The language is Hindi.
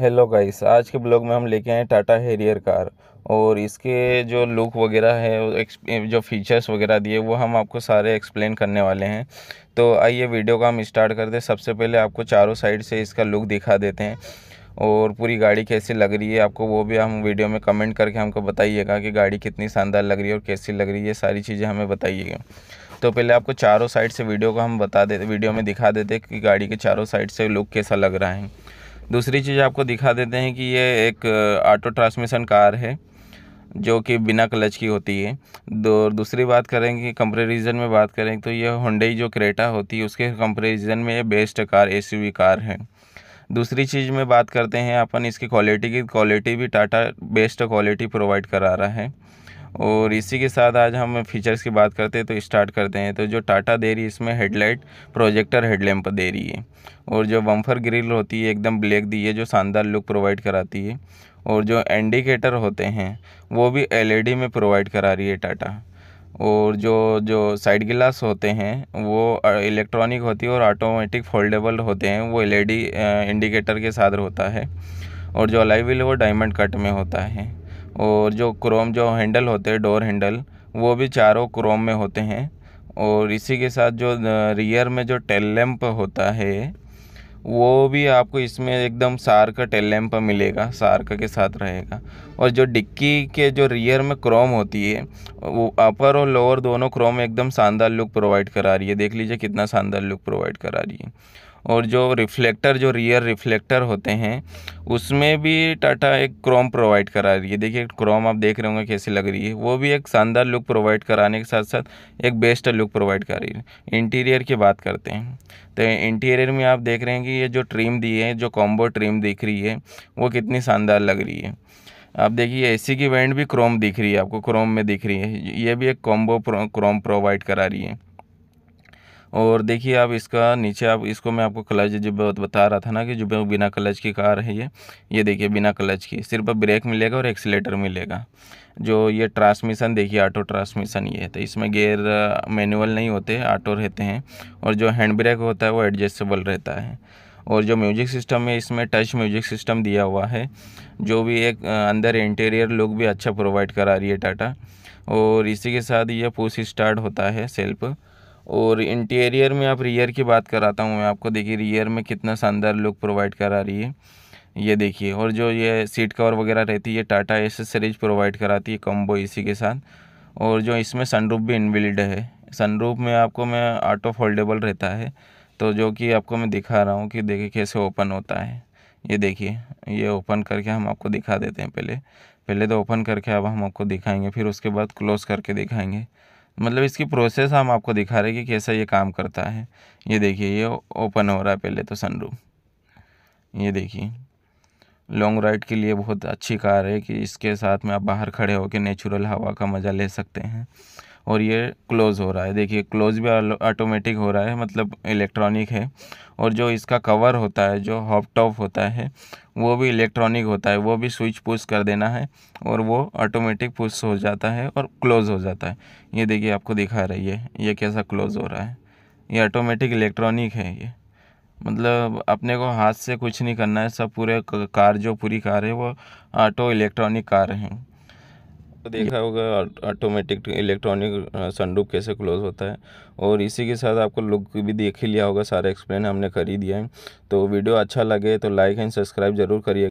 हेलो गाइस आज के ब्लॉग में हम लेके आए टाटा हेरियर कार और इसके जो लुक वगैरह है जो फीचर्स वगैरह दिए वो हम आपको सारे एक्सप्लेन करने वाले हैं तो आइए वीडियो का हम स्टार्ट करते हैं सबसे पहले आपको चारों साइड से इसका लुक दिखा देते हैं और पूरी गाड़ी कैसी लग रही है आपको वो भी हम वीडियो में कमेंट करके हमको बताइएगा कि गाड़ी कितनी शानदार लग रही है और कैसी लग रही है सारी चीज़ें हमें बताइएगा तो पहले आपको चारों साइड से वीडियो को हम बता देते वीडियो में दिखा देते कि गाड़ी के चारों साइड से लुक कैसा लग रहा है दूसरी चीज़ आपको दिखा देते हैं कि ये एक ऑटो ट्रांसमिशन कार है जो कि बिना क्लच की होती है दो दूसरी बात करेंगे कंपेरिजन में बात करें तो ये होंडई जो क्रेटा होती है उसके कंपेरिजन में ये बेस्ट कार ए कार है दूसरी चीज़ में बात करते हैं अपन इसकी क्वालिटी की क्वालिटी भी टाटा बेस्ट क्वालिटी प्रोवाइड करा रहा है और इसी के साथ आज हम फीचर्स की बात करते हैं तो स्टार्ट करते हैं तो जो टाटा दे रही है इसमें हेडलाइट प्रोजेक्टर हेडलैम्प दे रही है और जो वम्फर ग्रिल होती है एकदम ब्लैक दी है जो शानदार लुक प्रोवाइड कराती है और जो इंडिकेटर होते हैं वो भी एल e में प्रोवाइड करा रही है टाटा और जो जो साइड गिलास होते हैं वो इलेक्ट्रॉनिक होती है और ऑटोमेटिक फोल्डेबल होते हैं वो एलईडी इंडिकेटर e के साथ होता है और जो अलाइविल है वो डायमंड कट में होता है और जो क्रोम जो हैंडल होते हैं डोर हैंडल वो भी चारों क्रोम में होते हैं और इसी के साथ जो रियर में जो टेल लैंप होता है वो भी आपको इसमें एकदम सार्क टेल लैंप मिलेगा सार्क के साथ रहेगा और जो डिक्की के जो रियर में क्रोम होती है वो अपर और लोअर दोनों क्रोम एकदम शानदार लुक प्रोवाइड करा रही है देख लीजिए कितना शानदार लुक प्रोवाइड करा रही है और जो रिफ्लेक्टर जो रियर रिफ्लेक्टर होते हैं उसमें भी टाटा एक क्रोम प्रोवाइड करा रही है देखिए क्रोम आप देख रहे होंगे कैसी लग रही है वो भी एक शानदार लुक प्रोवाइड कराने के साथ साथ एक बेस्ट लुक प्रोवाइड कर रही है इंटीरियर की बात करते हैं तो इंटीरियर में आप देख रहे हैं कि ये जो ट्रिम दी है जो कॉम्बो ट्रिम दिख रही है वो कितनी शानदार लग रही है आप देखिए एसी की वेंट भी क्रोम दिख रही है आपको क्रोम में दिख रही है ये भी एक कॉम्बो क्रोम प्रोवाइड करा रही है और देखिए आप इसका नीचे आप इसको मैं आपको क्लच जो बता रहा था ना कि जो बिना क्लच की कार है ये ये देखिए बिना क्लच की सिर्फ ब्रेक मिलेगा और एक्सीटर मिलेगा जो ये ट्रांसमिशन देखिए ऑटो ट्रांसमिशन ये है तो इसमें गेयर मैनुअल नहीं होते ऑटो रहते हैं और जो हैंड ब्रेक होता है वो एडजस्टेबल रहता है और जो म्यूजिक सिस्टम है इसमें टच म्यूजिक सिस्टम दिया हुआ है जो भी एक अंदर इंटीरियर लुक भी अच्छा प्रोवाइड करा रही है टाटा और इसी के साथ ये पुश स्टार्ट होता है सेल्फ और इंटीरियर में आप रियर की बात कराता हूँ मैं आपको देखिए रियर में कितना शानदार लुक प्रोवाइड करा रही है ये देखिए और जो ये सीट कवर वगैरह रहती है ये टाटा एसेसरीज प्रोवाइड कराती है कॉम्बो एसी के साथ और जो इसमें सनरूफ भी इनबिल्ड है सनरूफ में आपको मैं ऑटो फोल्डेबल रहता है तो जो कि आपको मैं दिखा रहा हूँ कि देखिए कैसे ओपन होता है ये देखिए ये ओपन करके हम आपको दिखा देते हैं पहले पहले तो ओपन करके अब हम आपको दिखाएंगे फिर उसके बाद क्लोज़ करके दिखाएंगे मतलब इसकी प्रोसेस हम आपको दिखा रहे हैं कि कैसा ये काम करता है ये देखिए ये ओपन हो रहा है पहले तो सनरूफ ये देखिए लॉन्ग राइड के लिए बहुत अच्छी कार है कि इसके साथ में आप बाहर खड़े होकर नेचुरल हवा का मज़ा ले सकते हैं और ये क्लोज़ हो रहा है देखिए क्लोज़ भी ऑटोमेटिक हो रहा है मतलब इलेक्ट्रॉनिक है और जो इसका कवर होता है जो हॉप टॉप होता है वो भी इलेक्ट्रॉनिक होता है वो भी स्विच पुश कर देना है और वो ऑटोमेटिक पुश हो जाता है और क्लोज़ हो जाता है ये देखिए आपको दिखा रही है ये कैसा क्लोज़ हो रहा है ये ऑटोमेटिक इलेक्ट्रॉनिक है ये मतलब अपने को हाथ से कुछ नहीं करना है सब पूरे कार जो पूरी कार है वो ऑटो इलेक्ट्रॉनिक कार है देखा होगा ऑटोमेटिक इलेक्ट्रॉनिक सनरूफ कैसे क्लोज होता है और इसी के साथ आपको लुक भी देख ही लिया होगा सारा एक्सप्लेन हमने कर ही दिया है तो वीडियो अच्छा लगे तो लाइक एंड सब्सक्राइब जरूर करिए